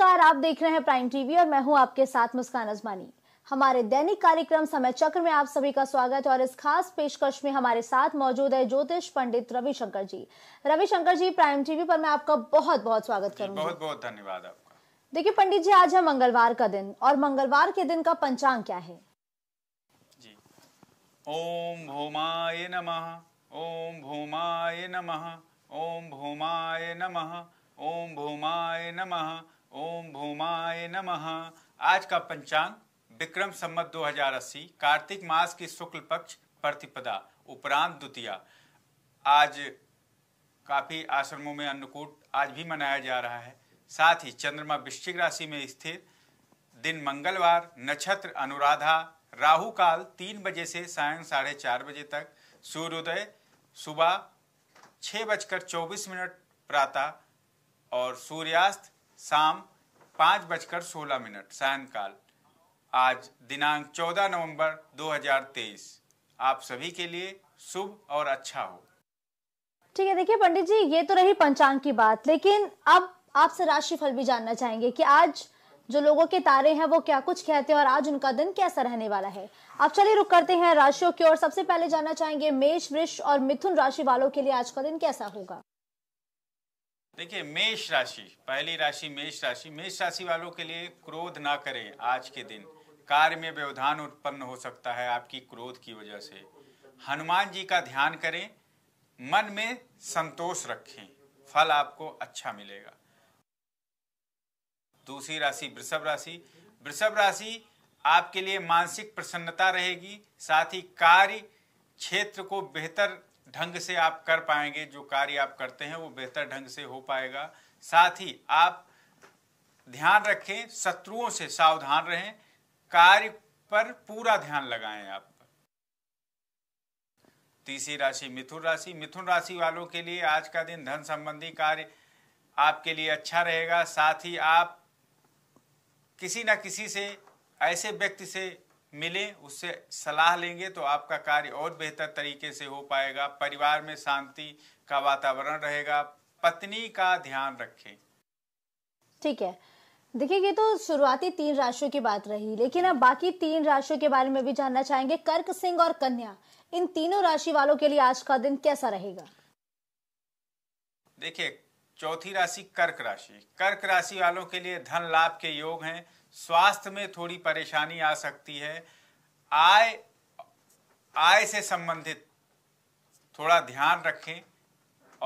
नमस्कार आप देख रहे हैं प्राइम टीवी और मैं हूं आपके साथ मुस्कान अजमानी हमारे दैनिक कार्यक्रम समय चक्र में आप सभी का स्वागत है और इस खास पेशकश में हमारे साथ मौजूद है ज्योतिष पंडित रविशंकर जी रविशंकर जी प्राइम टीवी पर मैं आपका बहुत बहुत स्वागत करूंगी बहुत बहुत धन्यवाद आपका देखिए पंडित जी आज है मंगलवार का दिन और मंगलवार के दिन का पंचांग क्या है जी ओम भूमाय नमः ओम भोमाय नमः ओम भोमाय नमः ओम भूमाय नमः ओम भूमाय नमः आज का पंचांग विक्रम हजार 2080 कार्तिक मास की शुक्ल पक्ष प्रतिपदा उपरांत द्वितीया आज काफी आश्रमों में अन्नकूट आज भी मनाया जा रहा है साथ ही चंद्रमा वृश्चिक राशि में स्थिर दिन मंगलवार नक्षत्र अनुराधा राहु काल तीन बजे से सायं साढ़े चार बजे तक सूर्योदय सुबह छः बजकर चौबीस मिनट प्रातः और सूर्यास्त शाम पाँच बजकर सोलह मिनट सायंकाल आज दिनांक चौदह नवंबर तेईस आप सभी के लिए शुभ और अच्छा हो ठीक है देखिए पंडित जी ये तो रही पंचांग की बात लेकिन अब आपसे राशिफल भी जानना चाहेंगे कि आज जो लोगों के तारे हैं वो क्या कुछ कहते हैं और आज उनका दिन कैसा रहने वाला है अब चलिए रुक करते हैं राशियों की और सबसे पहले जानना चाहेंगे मेष वृक्ष और मिथुन राशि वालों के लिए आज का दिन कैसा होगा देखिए मेष राशि पहली राशि मेष राशि मेष राशि वालों के लिए क्रोध ना करें आज के दिन कार्य में व्यवधान उत्पन्न हो सकता है आपकी क्रोध की वजह से हनुमान जी का ध्यान करें मन में संतोष रखें फल आपको अच्छा मिलेगा दूसरी राशि वृषभ राशि वृषभ राशि आपके लिए मानसिक प्रसन्नता रहेगी साथ ही कार्य क्षेत्र को बेहतर ढंग से आप कर पाएंगे जो कार्य आप करते हैं वो बेहतर ढंग से हो पाएगा साथ ही आप ध्यान रखें शत्रुओं से सावधान रहें कार्य पर पूरा ध्यान लगाएं आप तीसरी राशि मिथुन राशि मिथुन राशि वालों के लिए आज का दिन धन संबंधी कार्य आपके लिए अच्छा रहेगा साथ ही आप किसी ना किसी से ऐसे व्यक्ति से मिलें उससे सलाह लेंगे तो आपका कार्य और बेहतर तरीके से हो पाएगा परिवार में शांति का वातावरण रहेगा पत्नी का ध्यान रखें ठीक है देखिए ये तो शुरुआती तीन राशियों की बात रही लेकिन अब बाकी तीन राशियों के बारे में भी जानना चाहेंगे कर्क सिंह और कन्या इन तीनों राशि वालों के लिए आज का दिन कैसा रहेगा देखिए चौथी राशि कर्क राशि कर्क राशि वालों के लिए धन लाभ के योग हैं स्वास्थ्य में थोड़ी परेशानी आ सकती है आय आय से संबंधित थोड़ा ध्यान रखें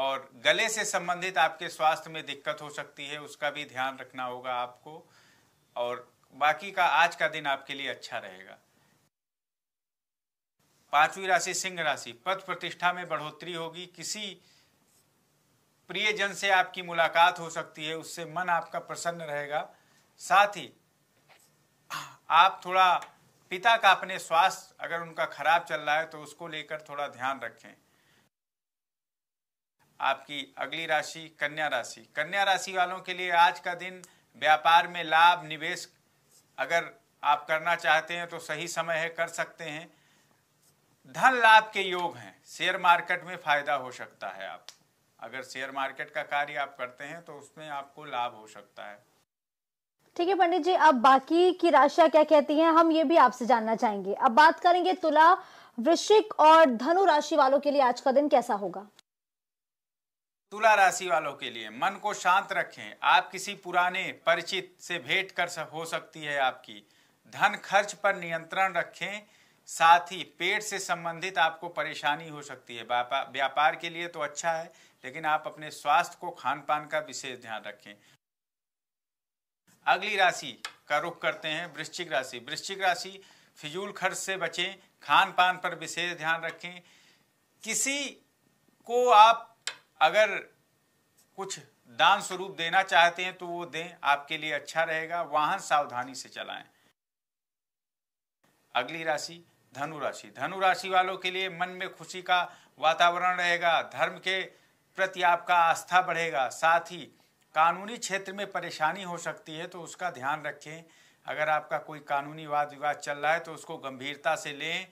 और गले से संबंधित आपके स्वास्थ्य में दिक्कत हो सकती है उसका भी ध्यान रखना होगा आपको और बाकी का आज का दिन आपके लिए अच्छा रहेगा पांचवी राशि सिंह राशि पद प्रतिष्ठा में बढ़ोतरी होगी किसी प्रियजन से आपकी मुलाकात हो सकती है उससे मन आपका प्रसन्न रहेगा साथ ही आप थोड़ा पिता का अपने स्वास्थ्य अगर उनका खराब चल रहा है तो उसको लेकर थोड़ा ध्यान रखें आपकी अगली राशि कन्या राशि कन्या राशि वालों के लिए आज का दिन व्यापार में लाभ निवेश अगर आप करना चाहते हैं तो सही समय है कर सकते हैं धन लाभ के योग हैं शेयर मार्केट में फायदा हो सकता है आप अगर शेयर मार्केट का कार्य आप करते हैं तो उसमें आपको लाभ हो सकता है ठीक है पंडित जी अब बाकी की राशियां क्या कहती हैं हम ये भी आपसे जानना चाहेंगे अब बात करेंगे तुला वृश्चिक और धनु राशि वालों के लिए आज का दिन कैसा होगा तुला राशि वालों के लिए मन को शांत रखें आप किसी पुराने परिचित से भेंट कर सक, हो सकती है आपकी धन खर्च पर नियंत्रण रखें साथ ही पेट से संबंधित आपको परेशानी हो सकती है व्यापार के लिए तो अच्छा है लेकिन आप अपने स्वास्थ्य को खान पान का विशेष ध्यान रखें अगली राशि का रुख करते हैं वृश्चिक राशि वृश्चिक राशि फिजूल खर्च से बचें खान पान पर विशेष ध्यान रखें किसी को आप अगर कुछ दान स्वरूप देना चाहते हैं तो वो दें आपके लिए अच्छा रहेगा वाहन सावधानी से चलाएं अगली राशि धनु राशि धनु राशि वालों के लिए मन में खुशी का वातावरण रहेगा धर्म के प्रति आपका आस्था बढ़ेगा साथ ही कानूनी क्षेत्र में परेशानी हो सकती है तो उसका ध्यान रखें अगर आपका कोई कानूनी वाद विवाद चल रहा है तो उसको गंभीरता से लें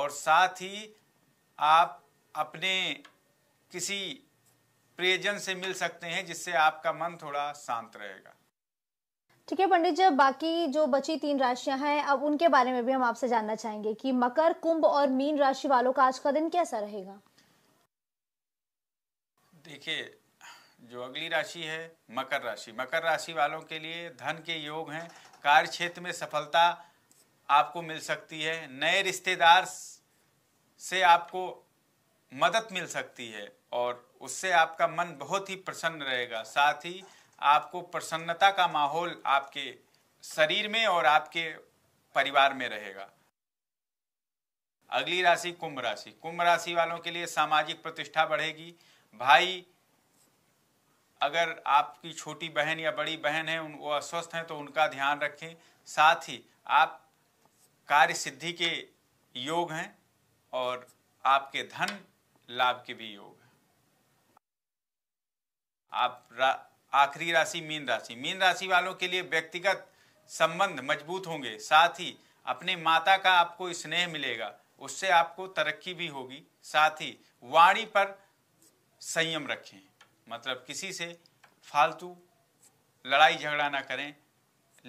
और साथ ही आप अपने किसी प्रियजन से मिल सकते हैं जिससे आपका मन थोड़ा शांत रहेगा ठीक है पंडित जी बाकी जो बची तीन राशियां हैं अब उनके बारे में भी हम आपसे जानना चाहेंगे कि मकर कुंभ और मीन राशि वालों का आज का दिन कैसा रहेगा देखिए जो अगली राशि है मकर राशि मकर राशि वालों के लिए धन के योग हैं कार्य क्षेत्र में सफलता आपको मिल सकती है नए रिश्तेदार से आपको मदद मिल सकती है और उससे आपका मन बहुत ही प्रसन्न रहेगा साथ ही आपको प्रसन्नता का माहौल आपके शरीर में और आपके परिवार में रहेगा अगली राशि कुंभ राशि कुंभ राशि वालों के लिए सामाजिक प्रतिष्ठा बढ़ेगी भाई अगर आपकी छोटी बहन या बड़ी बहन है उन वो अस्वस्थ हैं तो उनका ध्यान रखें साथ ही आप कार्य सिद्धि के योग हैं और आपके धन लाभ के भी योग हैं आप रा, आखिरी राशि मीन राशि मीन राशि वालों के लिए व्यक्तिगत संबंध मजबूत होंगे साथ ही अपने माता का आपको स्नेह मिलेगा उससे आपको तरक्की भी होगी साथ ही वाणी पर संयम रखें मतलब किसी से फालतू लड़ाई झगड़ा ना करें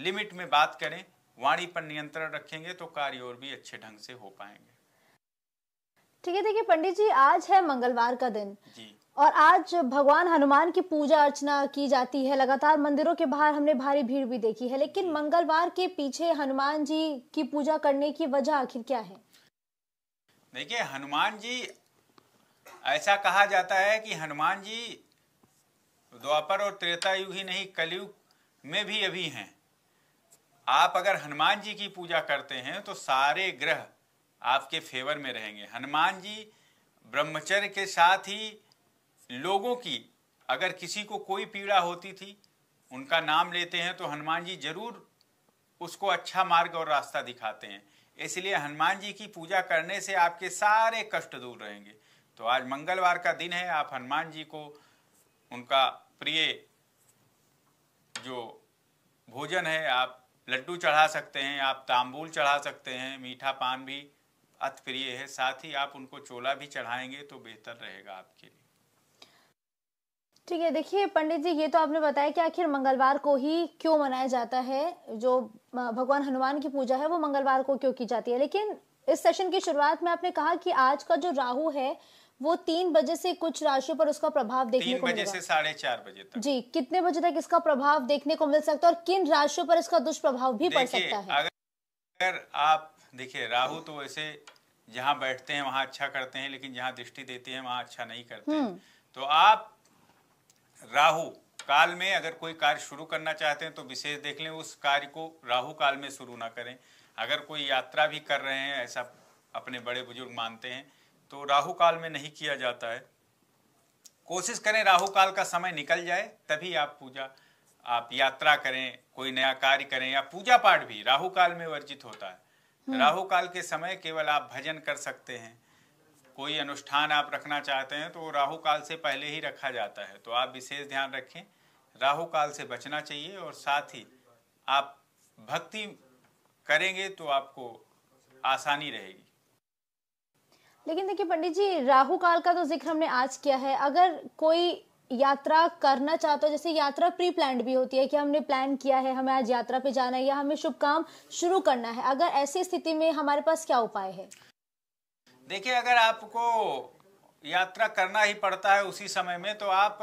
लिमिट में बात करें वाणी पर नियंत्रण रखेंगे तो कार्य और भी अच्छे ढंग से हो पाएंगे ठीक है देखिए पंडित जी आज है मंगलवार का दिन जी और आज भगवान हनुमान की पूजा अर्चना की जाती है लगातार मंदिरों के बाहर हमने भारी भीड़ भी देखी है लेकिन मंगलवार के पीछे हनुमान जी की पूजा करने की वजह आखिर क्या है देखिए हनुमान जी ऐसा कहा जाता है कि हनुमान जी द्वापर और त्रेता युग ही नहीं कलयुग में भी अभी हैं आप अगर हनुमान जी की पूजा करते हैं तो सारे ग्रह आपके फेवर में रहेंगे हनुमान जी ब्रह्मचर्य के साथ ही लोगों की अगर किसी को कोई पीड़ा होती थी उनका नाम लेते हैं तो हनुमान जी जरूर उसको अच्छा मार्ग और रास्ता दिखाते हैं इसलिए हनुमान जी की पूजा करने से आपके सारे कष्ट दूर रहेंगे तो आज मंगलवार का दिन है आप हनुमान जी को उनका प्रिय जो भोजन है आप लड्डू चढ़ा सकते हैं आप तांबूल चढ़ा सकते हैं मीठा पान भी अत प्रिय है साथ ही आप उनको चोला भी चढ़ाएंगे तो बेहतर रहेगा आपके लिए ठीक है देखिए पंडित जी ये तो आपने बताया कि आखिर मंगलवार को ही क्यों मनाया जाता है जो भगवान हनुमान की पूजा है वो मंगलवार को क्यों की जाती है लेकिन इस सेशन की शुरुआत में आपने कहा कि आज का जो राहु है वो तीन बजे से कुछ राशियों पर उसका प्रभाव देखने को बजे से साढ़े चार बजे तक जी कितने बजे तक इसका प्रभाव देखने को मिल सकता है और किन राशियों पर इसका दुष्प्रभाव भी पड़ सकता है अगर आप देखिए राहु तो ऐसे जहाँ बैठते हैं वहाँ अच्छा करते हैं लेकिन जहाँ दृष्टि देते हैं वहाँ अच्छा नहीं करते हम्म। तो आप राहु काल में अगर कोई कार्य शुरू करना चाहते हैं तो विशेष देख लें उस कार्य को राहु काल में शुरू ना करें अगर कोई यात्रा भी कर रहे हैं ऐसा अपने बड़े बुजुर्ग मानते हैं तो राहु काल में नहीं किया जाता है कोशिश करें राहु काल का समय निकल जाए तभी आप पूजा आप यात्रा करें कोई नया कार्य करें या पूजा पाठ भी राहु काल में वर्जित होता है हम्म। राहु काल के समय केवल आप भजन कर सकते हैं कोई अनुष्ठान आप रखना चाहते हैं तो राहु काल से पहले ही रखा जाता है तो आप विशेष ध्यान रखें राहु काल से बचना चाहिए और साथ ही आप भक्ति करेंगे तो आपको आसानी रहेगी लेकिन देखिए पंडित जी राहु काल का तो जिक्र हमने आज किया है अगर कोई यात्रा करना चाहता है जैसे यात्रा प्री प्लान भी होती है कि हमने प्लान किया है हमें आज यात्रा पे जाना है या हमें शुभ काम शुरू करना है अगर ऐसी स्थिति में हमारे पास क्या उपाय है देखिए अगर आपको यात्रा करना ही पड़ता है उसी समय में तो आप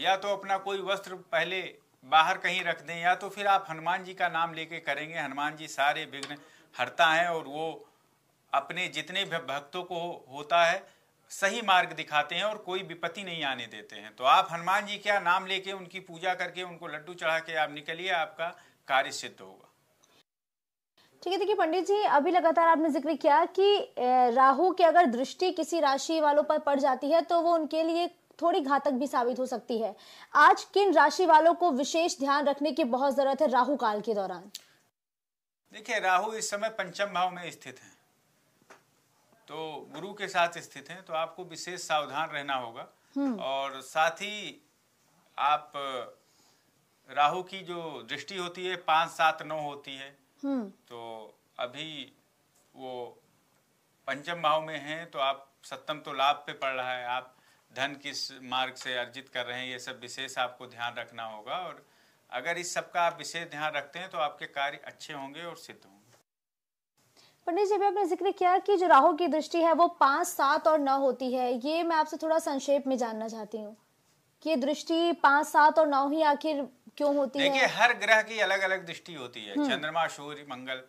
या तो अपना कोई वस्त्र पहले बाहर कहीं रख दें या तो फिर आप हनुमान जी का नाम लेके करेंगे हनुमान जी सारे विघ्न हरता है और वो अपने जितने भी भक्तों को होता है सही मार्ग दिखाते हैं और कोई विपत्ति नहीं आने देते हैं तो आप हनुमान जी क्या नाम लेके उनकी पूजा करके उनको लड्डू चढ़ा के आप निकलिए आपका कार्य सिद्ध होगा ठीक है देखिए पंडित जी अभी लगातार आपने जिक्र किया कि राहु की अगर दृष्टि किसी राशि वालों पर पड़ जाती है तो वो उनके लिए थोड़ी घातक भी साबित हो सकती है आज किन राशि वालों को विशेष ध्यान रखने की बहुत जरूरत है राहु काल के दौरान देखिए राहु इस समय पंचम भाव में स्थित है तो गुरु के साथ स्थित हैं तो आपको विशेष सावधान रहना होगा हम्म। और साथ ही आप राहु की जो दृष्टि होती है पांच सात नौ होती है हम्म। तो अभी वो पंचम भाव में है तो आप सप्तम तो लाभ पे पड़ रहा है आप धन किस मार्ग से अर्जित कर रहे हैं ये सब विशेष आपको ध्यान रखना होगा और अगर इस सब का आप विशेष ध्यान रखते हैं तो आपके कार्य अच्छे होंगे और सिद्ध होंगे पंडित जी भी आपने जिक्र किया कि जो राहु की दृष्टि है वो पांच सात और नौ होती है ये मैं आपसे थोड़ा संक्षेप में जानना चाहती हूँ कि दृष्टि पांच सात और नौ ही आखिर क्यों होती है हर ग्रह की अलग अलग दृष्टि होती है हम्म। चंद्रमा सूर्य मंगल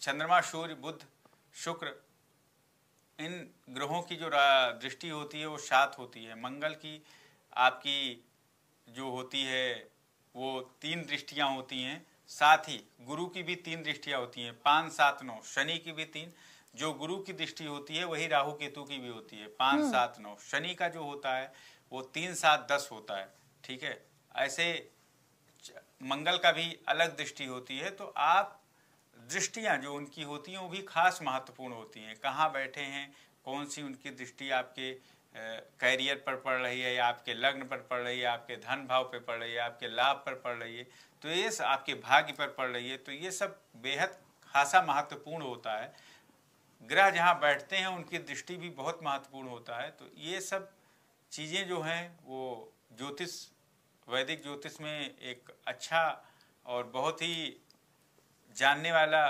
चंद्रमा सूर्य बुद्ध शुक्र इन ग्रहों की जो दृष्टि होती है वो सात होती है मंगल की आपकी जो होती है वो तीन दृष्टियाँ होती हैं साथ ही गुरु की भी तीन दृष्टियां होती हैं पाँच सात नौ शनि की भी तीन जो गुरु की दृष्टि होती है वही राहु केतु की भी होती है पाँच हम्म। सात नौ शनि का जो होता है वो तीन सात दस होता है ठीक है ऐसे मंगल का भी अलग दृष्टि होती है तो आप दृष्टियां जो उनकी होती हैं वो भी खास महत्वपूर्ण होती हैं कहाँ बैठे हैं कौन सी उनकी दृष्टि आपके कैरियर पर पड़ रही है या आपके लग्न पर पड़ रही है आपके धन भाव पर पड़ रही है आपके लाभ पर पड़ रही है तो ये आपके भाग्य पर पड़ रही है तो ये सब बेहद खासा महत्वपूर्ण होता है ग्रह जहाँ बैठते हैं उनकी दृष्टि भी बहुत महत्वपूर्ण होता है तो ये सब चीज़ें जो हैं वो ज्योतिष वैदिक ज्योतिष में एक अच्छा और बहुत ही जानने वाला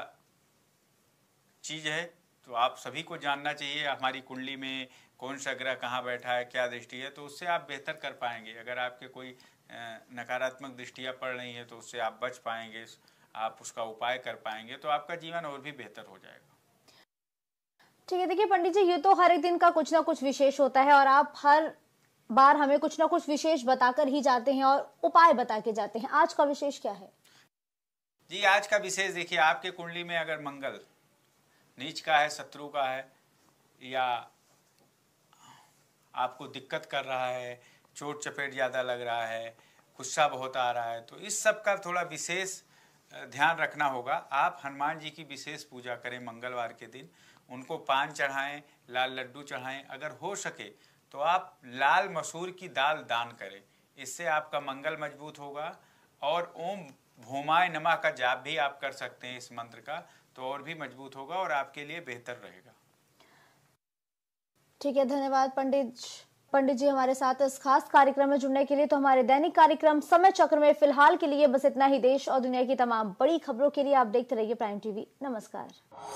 चीज़ है तो आप सभी को जानना चाहिए हमारी कुंडली में कौन सा ग्रह कहाँ बैठा है क्या दृष्टि है तो उससे आप बेहतर कर पाएंगे अगर आपके कोई नकारात्मक दृष्टियाँ पड़ रही हैं तो उससे आप बच पाएंगे आप उसका उपाय कर पाएंगे तो आपका जीवन और भी बेहतर हो जाएगा ठीक है देखिए पंडित जी ये तो हर एक दिन का कुछ ना कुछ विशेष होता है और आप हर बार हमें कुछ ना कुछ विशेष बताकर ही जाते हैं और उपाय बता के जाते हैं आज का विशेष क्या है जी आज का विशेष देखिए आपके कुंडली में अगर मंगल नीच का है शत्रु का है या आपको दिक्कत कर रहा है चोट चपेट ज़्यादा लग रहा है गुस्सा बहुत आ रहा है तो इस सब का थोड़ा विशेष ध्यान रखना होगा आप हनुमान जी की विशेष पूजा करें मंगलवार के दिन उनको पान चढ़ाएं लाल लड्डू चढ़ाएं अगर हो सके तो आप लाल मसूर की दाल दान करें इससे आपका मंगल मजबूत होगा और ओम भूमाय नमा का जाप भी आप कर सकते हैं इस मंत्र का तो और भी मजबूत होगा और आपके लिए बेहतर रहेगा ठीक है धन्यवाद पंडित पंडित जी हमारे साथ इस खास कार्यक्रम में जुड़ने के लिए तो हमारे दैनिक कार्यक्रम समय चक्र में फिलहाल के लिए बस इतना ही देश और दुनिया की तमाम बड़ी खबरों के लिए आप देखते रहिए प्राइम टीवी नमस्कार